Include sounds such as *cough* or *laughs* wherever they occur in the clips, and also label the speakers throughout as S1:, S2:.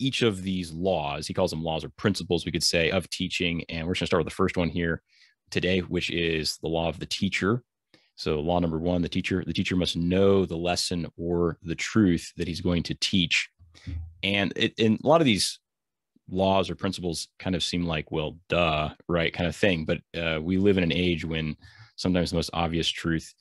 S1: each of these laws, he calls them laws or principles, we could say, of teaching. And we're just going to start with the first one here today, which is the law of the teacher. So law number one, the teacher, the teacher must know the lesson or the truth that he's going to teach. And, it, and a lot of these laws or principles kind of seem like, well, duh, right, kind of thing. But uh, we live in an age when sometimes the most obvious truth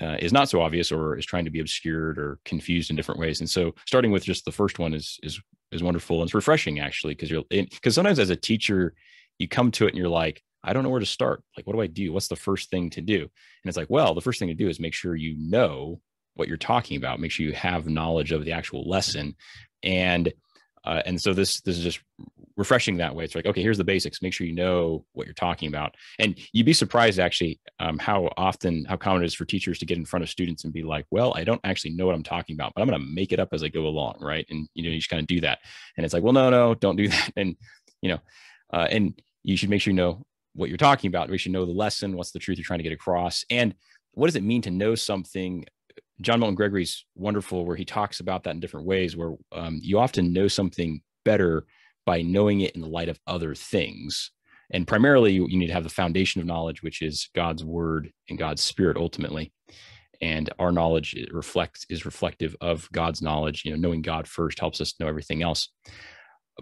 S1: uh, is not so obvious or is trying to be obscured or confused in different ways. And so, starting with just the first one is is is wonderful. And it's refreshing actually, because you're because sometimes as a teacher, you come to it and you're like, I don't know where to start. Like, what do I do? What's the first thing to do? And it's like, well, the first thing to do is make sure you know what you're talking about. Make sure you have knowledge of the actual lesson. And uh, and so this this is just refreshing that way. It's like, okay, here's the basics. Make sure you know what you're talking about. And you'd be surprised actually um, how often, how common it is for teachers to get in front of students and be like, well, I don't actually know what I'm talking about, but I'm going to make it up as I go along. Right. And, you know, you just kind of do that. And it's like, well, no, no, don't do *laughs* that. And, you know, uh, and you should make sure you know what you're talking about. We should know the lesson. What's the truth you're trying to get across? And what does it mean to know something John Milton Gregory's wonderful, where he talks about that in different ways, where um, you often know something better by knowing it in the light of other things. And primarily, you need to have the foundation of knowledge, which is God's word and God's spirit ultimately. And our knowledge reflects is reflective of God's knowledge. You know, knowing God first helps us know everything else.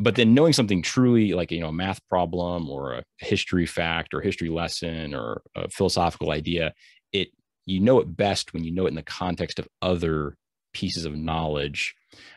S1: But then knowing something truly like you know a math problem or a history fact or history lesson or a philosophical idea, it you know it best when you know it in the context of other pieces of knowledge.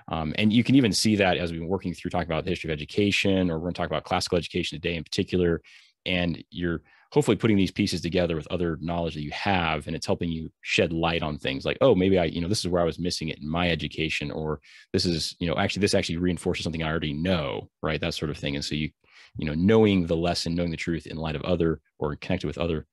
S1: Um, and you can even see that as we've been working through talking about the history of education, or we're going to talk about classical education today in particular. And you're hopefully putting these pieces together with other knowledge that you have, and it's helping you shed light on things like, oh, maybe I, you know, this is where I was missing it in my education, or this is, you know, actually, this actually reinforces something I already know, right? That sort of thing. And so you, you know, knowing the lesson, knowing the truth in light of other or connected with other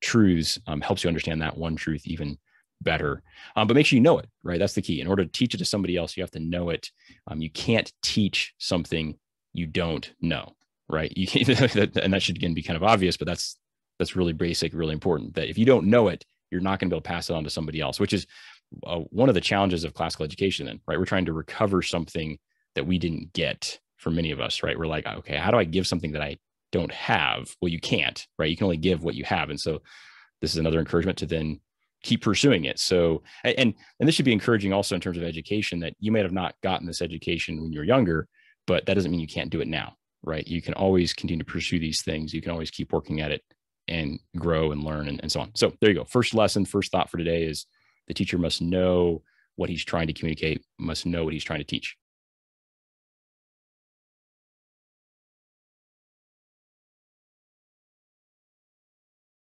S1: truths um, helps you understand that one truth even better. Um, but make sure you know it, right? That's the key. In order to teach it to somebody else, you have to know it. Um, you can't teach something you don't know, right? You can, *laughs* and that should again be kind of obvious, but that's that's really basic, really important. That if you don't know it, you're not going to be able to pass it on to somebody else, which is uh, one of the challenges of classical education. Then, right? We're trying to recover something that we didn't get for many of us, right? We're like, ah, okay, how do I give something that I don't have? Well, you can't, right? You can only give what you have, and so this is another encouragement to then keep pursuing it. So, and and this should be encouraging also in terms of education that you may have not gotten this education when you were younger, but that doesn't mean you can't do it now, right? You can always continue to pursue these things. You can always keep working at it and grow and learn and, and so on. So there you go. First lesson, first thought for today is the teacher must know what he's trying to communicate, must know what he's trying to teach.